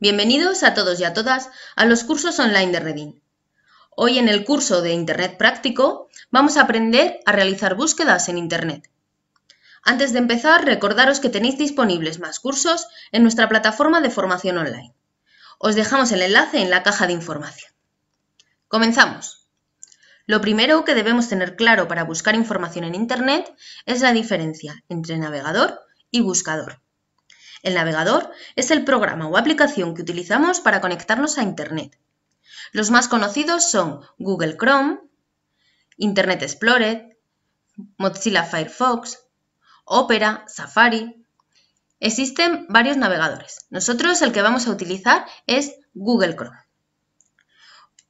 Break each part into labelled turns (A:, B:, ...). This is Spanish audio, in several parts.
A: Bienvenidos a todos y a todas a los cursos online de Redin. Hoy en el curso de Internet práctico vamos a aprender a realizar búsquedas en Internet. Antes de empezar, recordaros que tenéis disponibles más cursos en nuestra plataforma de formación online. Os dejamos el enlace en la caja de información. Comenzamos. Lo primero que debemos tener claro para buscar información en Internet es la diferencia entre navegador y buscador. El navegador es el programa o aplicación que utilizamos para conectarnos a Internet. Los más conocidos son Google Chrome, Internet Explorer, Mozilla Firefox, Opera, Safari. Existen varios navegadores. Nosotros el que vamos a utilizar es Google Chrome.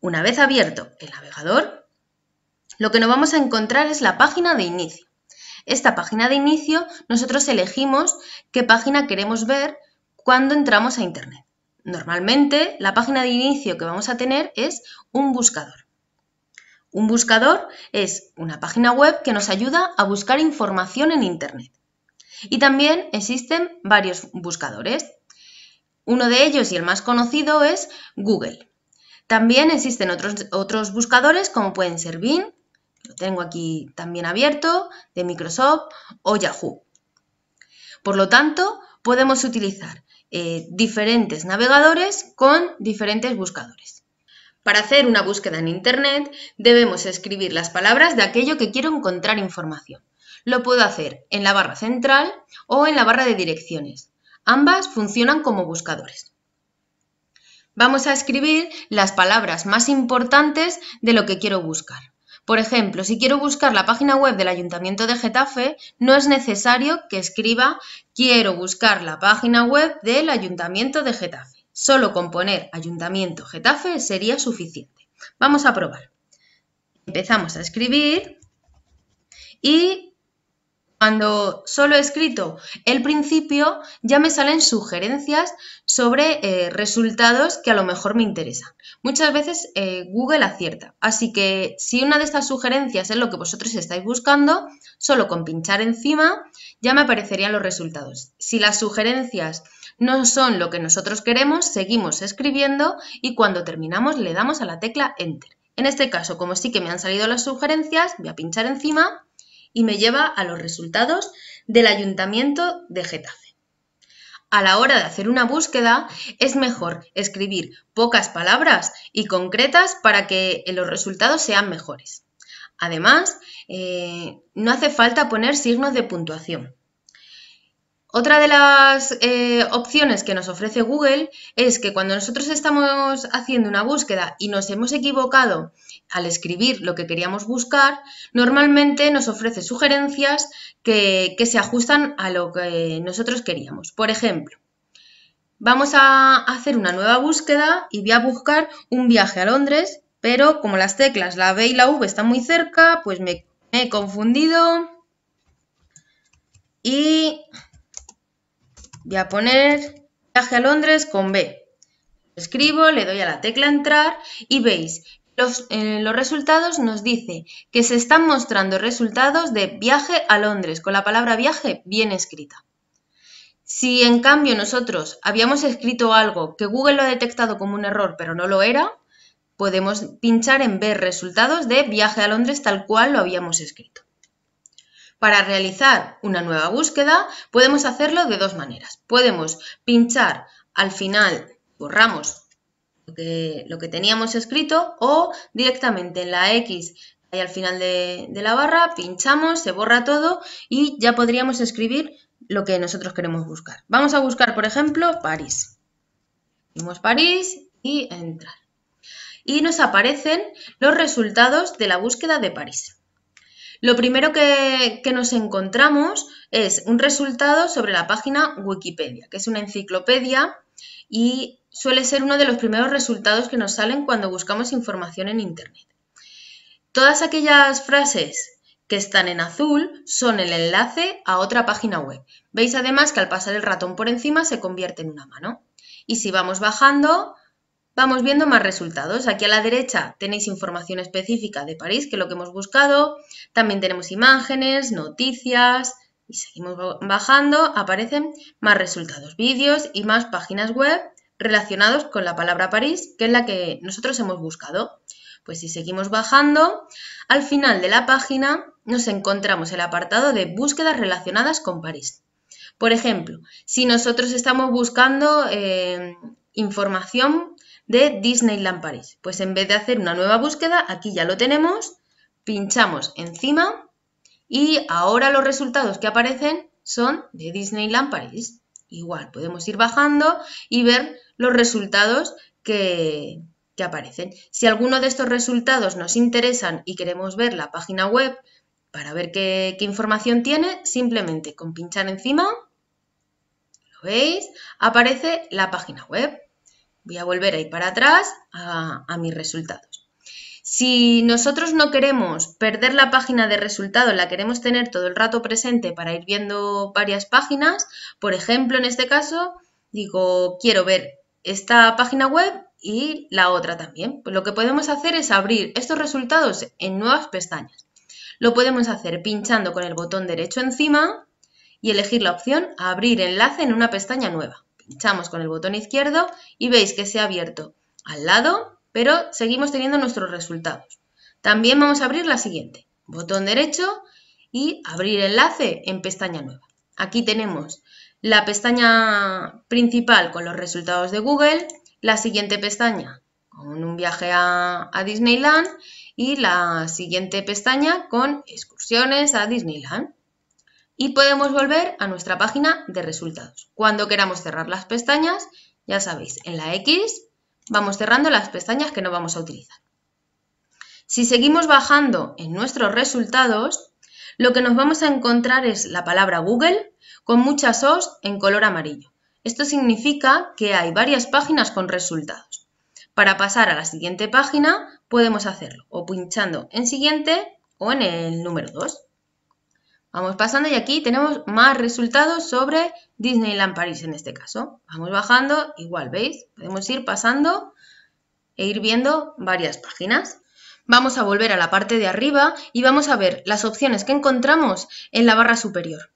A: Una vez abierto el navegador, lo que nos vamos a encontrar es la página de inicio esta página de inicio, nosotros elegimos qué página queremos ver cuando entramos a Internet. Normalmente la página de inicio que vamos a tener es un buscador. Un buscador es una página web que nos ayuda a buscar información en Internet. Y también existen varios buscadores. Uno de ellos y el más conocido es Google. También existen otros, otros buscadores como pueden ser Bing lo tengo aquí también abierto, de Microsoft o Yahoo. Por lo tanto, podemos utilizar eh, diferentes navegadores con diferentes buscadores. Para hacer una búsqueda en Internet debemos escribir las palabras de aquello que quiero encontrar información. Lo puedo hacer en la barra central o en la barra de direcciones. Ambas funcionan como buscadores. Vamos a escribir las palabras más importantes de lo que quiero buscar. Por ejemplo, si quiero buscar la página web del Ayuntamiento de Getafe, no es necesario que escriba quiero buscar la página web del Ayuntamiento de Getafe. Solo con poner Ayuntamiento Getafe sería suficiente. Vamos a probar. Empezamos a escribir y cuando solo he escrito el principio, ya me salen sugerencias sobre eh, resultados que a lo mejor me interesan. Muchas veces eh, Google acierta, así que si una de estas sugerencias es lo que vosotros estáis buscando, solo con pinchar encima ya me aparecerían los resultados. Si las sugerencias no son lo que nosotros queremos, seguimos escribiendo y cuando terminamos le damos a la tecla Enter. En este caso, como sí que me han salido las sugerencias, voy a pinchar encima y me lleva a los resultados del ayuntamiento de Getafe. A la hora de hacer una búsqueda es mejor escribir pocas palabras y concretas para que eh, los resultados sean mejores. Además, eh, no hace falta poner signos de puntuación. Otra de las eh, opciones que nos ofrece Google es que cuando nosotros estamos haciendo una búsqueda y nos hemos equivocado al escribir lo que queríamos buscar, normalmente nos ofrece sugerencias que, se ajustan a lo que nosotros queríamos. Por ejemplo, vamos a hacer una nueva búsqueda y voy a buscar un viaje a Londres, pero como las teclas, la B y la V están muy cerca, pues me, me he confundido y Voy a poner viaje a Londres con B. escribo, le doy a la tecla entrar y veis, los, eh, los resultados nos dice que se están mostrando resultados de viaje a Londres, con la palabra viaje bien escrita. Si en cambio nosotros habíamos escrito algo que Google lo ha detectado como un error pero no lo era, podemos pinchar en ver resultados de viaje a Londres tal cual lo habíamos escrito. Para realizar una nueva búsqueda podemos hacerlo de dos maneras. Podemos pinchar al final, borramos lo que, teníamos escrito o directamente en la X ahí al final de, de, la barra, pinchamos, se borra todo y ya podríamos escribir lo que nosotros queremos buscar. Vamos a buscar, por ejemplo, París. Vimos París y entrar. Y nos aparecen los resultados de la búsqueda de París. Lo primero que, nos encontramos es un resultado sobre la página Wikipedia, que es una enciclopedia y suele ser uno de los primeros resultados que nos salen cuando buscamos información en Internet. Todas aquellas frases que están en azul son el enlace a otra página web. Veis además que al pasar el ratón por encima se convierte en una mano. Y si vamos bajando, Vamos viendo más resultados. Aquí a la derecha tenéis información específica de París, que es lo que hemos buscado. También tenemos imágenes, noticias y seguimos bajando. Aparecen más resultados, vídeos y más páginas web relacionados con la palabra París, que es la que nosotros hemos buscado. Pues si seguimos bajando, al final de la página nos encontramos el apartado de búsquedas relacionadas con París. Por ejemplo, si nosotros estamos buscando eh, información de Disneyland París. Pues en vez de hacer una nueva búsqueda, aquí ya lo tenemos, pinchamos encima y ahora los resultados que aparecen son de Disneyland París. Igual, podemos ir bajando y ver los resultados que, que aparecen. Si alguno de estos resultados nos interesan y queremos ver la página web para ver qué, qué información tiene, simplemente con pinchar encima, ¿lo veis? Aparece la página web. Voy a volver ahí para atrás a, a mis resultados. Si nosotros no queremos perder la página de resultados, la queremos tener todo el rato presente para ir viendo varias páginas, por ejemplo, en este caso, digo, quiero ver esta página web y la otra también. Pues lo que podemos hacer es abrir estos resultados en nuevas pestañas. Lo podemos hacer pinchando con el botón derecho encima y elegir la opción Abrir enlace en una pestaña nueva. Pinchamos con el botón izquierdo y veis que se ha abierto al lado, pero seguimos teniendo nuestros resultados. También vamos a abrir la siguiente. Botón derecho y abrir enlace en pestaña nueva. Aquí tenemos la pestaña principal con los resultados de Google, la siguiente pestaña con un viaje a Disneyland y la siguiente pestaña con excursiones a Disneyland y podemos volver a nuestra página de resultados. Cuando queramos cerrar las pestañas, ya sabéis, en la X vamos cerrando las pestañas que no vamos a utilizar. Si seguimos bajando en nuestros resultados, lo que nos vamos a encontrar es la palabra Google con muchas O's en color amarillo. Esto significa que hay varias páginas con resultados. Para pasar a la siguiente página podemos hacerlo o pinchando en siguiente o en el número 2. Vamos pasando y aquí tenemos más resultados sobre Disneyland Paris en este caso. Vamos bajando, igual veis, podemos ir pasando e ir viendo varias páginas. Vamos a volver a la parte de arriba y vamos a ver las opciones que encontramos en la barra superior.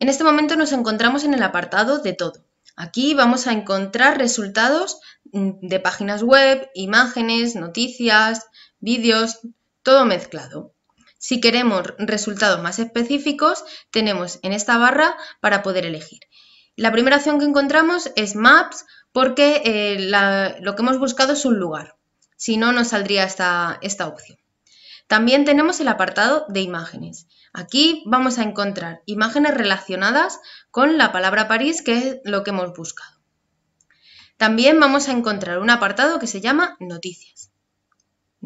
A: En este momento nos encontramos en el apartado de todo. Aquí vamos a encontrar resultados de páginas web, imágenes, noticias, vídeos, todo mezclado. Si queremos resultados más específicos, tenemos en esta barra para poder elegir. La primera opción que encontramos es Maps, porque eh, lo que hemos buscado es un lugar. Si no, nos saldría esta, esta opción. También tenemos el apartado de imágenes. Aquí vamos a encontrar imágenes relacionadas con la palabra París, que es lo que hemos buscado. También vamos a encontrar un apartado que se llama Noticias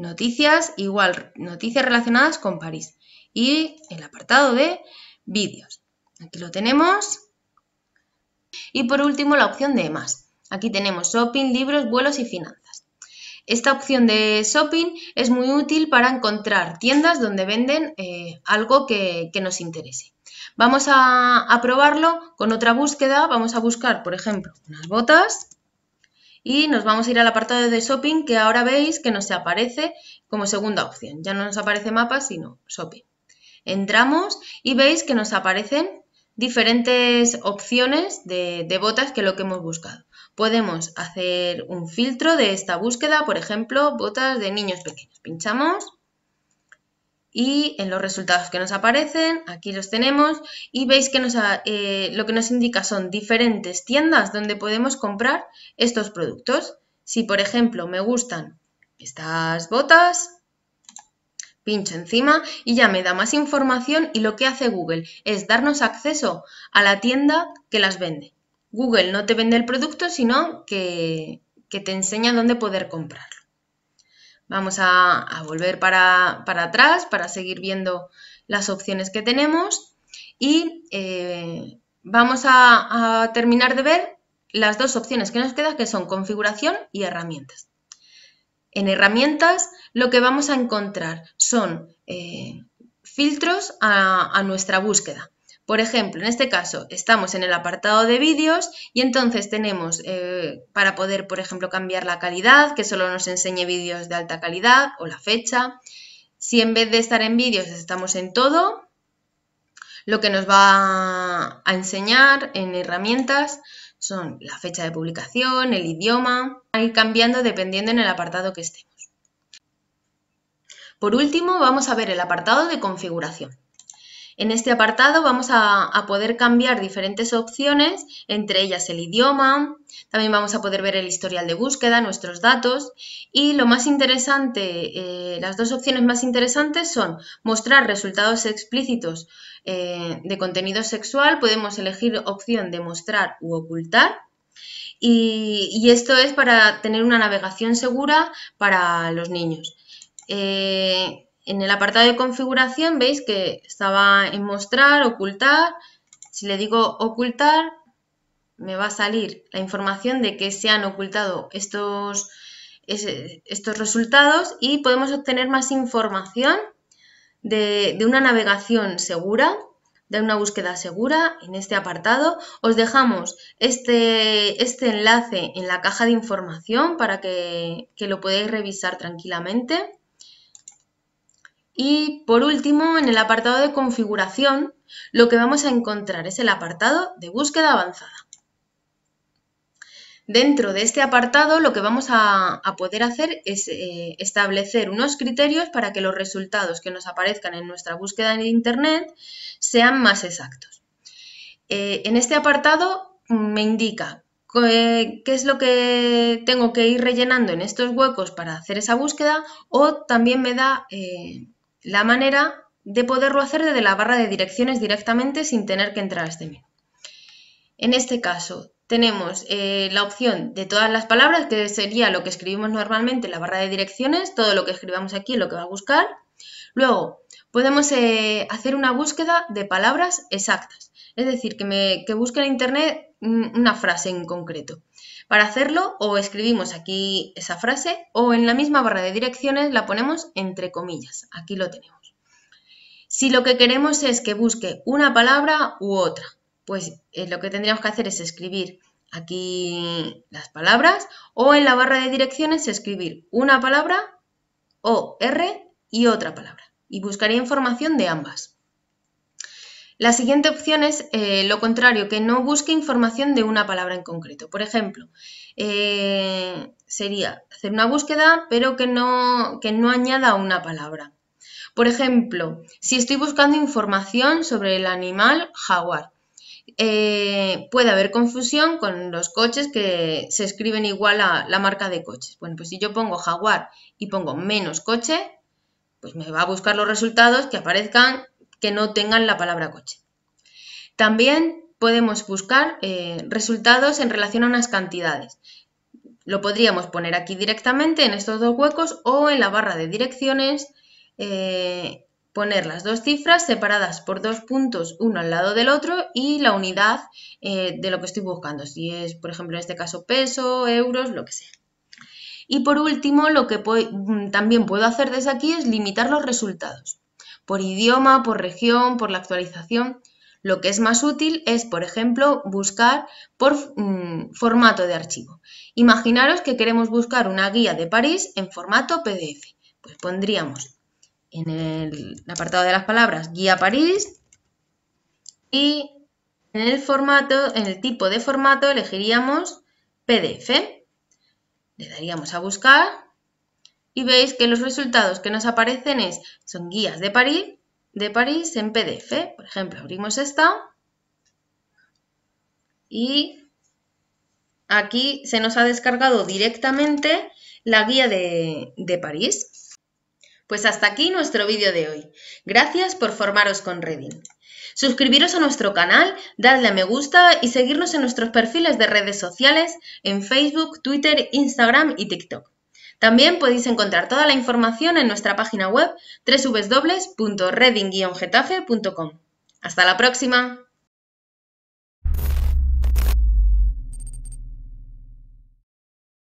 A: noticias, igual, noticias relacionadas con París. Y el apartado de vídeos. Aquí lo tenemos. Y por último, la opción de más. Aquí tenemos shopping, libros, vuelos y finanzas. Esta opción de shopping es muy útil para encontrar tiendas donde venden eh, algo que, nos interese. Vamos a probarlo con otra búsqueda. Vamos a buscar, por ejemplo, unas botas. Y nos vamos a ir al apartado de shopping que ahora veis que nos aparece como segunda opción. Ya no nos aparece mapa, sino shopping. Entramos y veis que nos aparecen diferentes opciones de, botas que lo que hemos buscado. Podemos hacer un filtro de esta búsqueda, por ejemplo, botas de niños pequeños. Pinchamos y en los resultados que nos aparecen, aquí los tenemos, y veis que eh, lo que nos indica son diferentes tiendas donde podemos comprar estos productos. Si, por ejemplo, me gustan estas botas, pincho encima y ya me da más información y lo que hace Google es darnos acceso a la tienda que las vende. Google no te vende el producto, sino que, que te enseña dónde poder comprarlo. Vamos a, volver para, atrás para seguir viendo las opciones que tenemos y eh, vamos a, terminar de ver las dos opciones que nos quedan que son configuración y herramientas. En herramientas lo que vamos a encontrar son eh, filtros a, nuestra búsqueda. Por ejemplo, en este caso estamos en el apartado de vídeos y entonces tenemos eh, para poder, por ejemplo, cambiar la calidad, que solo nos enseñe vídeos de alta calidad o la fecha. Si en vez de estar en vídeos estamos en todo, lo que nos va a enseñar en herramientas son la fecha de publicación, el idioma, ir cambiando dependiendo en el apartado que estemos. Por último, vamos a ver el apartado de configuración. En este apartado vamos a, poder cambiar diferentes opciones, entre ellas el idioma, también vamos a poder ver el historial de búsqueda, nuestros datos y lo más interesante, eh, las dos opciones más interesantes son mostrar resultados explícitos eh, de contenido sexual, podemos elegir opción de mostrar u ocultar y, esto es para tener una navegación segura para los niños. Eh, en el apartado de configuración veis que estaba en mostrar, ocultar. Si le digo ocultar, me va a salir la información de que se han ocultado estos, estos resultados y podemos obtener más información de, una navegación segura de una búsqueda segura en este apartado. Os dejamos este, este enlace en la caja de información para que, que lo podáis revisar tranquilamente. Y por último, en el apartado de configuración, lo que vamos a encontrar es el apartado de búsqueda avanzada. Dentro de este apartado lo que vamos a, poder hacer es eh, establecer unos criterios para que los resultados que nos aparezcan en nuestra búsqueda en Internet sean más exactos. Eh, en este apartado mm, me indica qué es lo que tengo que ir rellenando en estos huecos para hacer esa búsqueda o también me da eh, la manera de poderlo hacer desde la barra de direcciones directamente sin tener que entrar a este menú. En este caso tenemos eh, la opción de todas las palabras, que sería lo que escribimos normalmente en la barra de direcciones, todo lo que escribamos aquí es lo que va a buscar. Luego, podemos eh, hacer una búsqueda de palabras exactas, es decir, que, que busque en Internet una frase en concreto. Para hacerlo, o escribimos aquí esa frase, o en la misma barra de direcciones la ponemos entre comillas. Aquí lo tenemos. Si lo que queremos es que busque una palabra u otra, pues eh, lo que tendríamos que hacer es escribir aquí las palabras o en la barra de direcciones escribir una palabra o R y otra palabra y buscaría información de ambas. La siguiente opción es eh, lo contrario, que no busque información de una palabra en concreto. Por ejemplo, eh, sería hacer una búsqueda, pero que no, no añada una palabra. Por ejemplo, si estoy buscando información sobre el animal jaguar, eh, puede haber confusión con los coches que se escriben igual a la marca de coches. Bueno, pues si yo pongo jaguar y pongo menos coche, pues me va a buscar los resultados que aparezcan que no tengan la palabra coche. También podemos buscar eh, resultados en relación a unas cantidades. Lo podríamos poner aquí directamente en estos dos huecos o en la barra de direcciones, eh, poner las dos cifras separadas por dos puntos, uno al lado del otro y la unidad eh, de lo que estoy buscando, si es, por ejemplo, en este caso peso, euros, lo que sea. Y por último, lo que mm, también puedo hacer desde aquí es limitar los resultados por idioma, por región, por la actualización. Lo que es más útil es, por ejemplo, buscar por mm, formato de archivo. Imaginaros que queremos buscar una guía de París en formato PDF. Pues pondríamos en el apartado de las palabras guía París y en el formato, en el tipo de formato elegiríamos PDF. Le daríamos a buscar y veis que los resultados que nos aparecen es, son guías de París, de París en PDF. Por ejemplo, abrimos esta y aquí se nos ha descargado directamente la guía de, París. Pues hasta aquí nuestro vídeo de hoy. Gracias por formaros con Reading. Suscribiros a nuestro canal, dadle a me gusta y seguirnos en nuestros perfiles de redes sociales en Facebook, Twitter, Instagram y TikTok. También podéis encontrar toda la información en nuestra página web wwwreding getafecom ¡Hasta la próxima!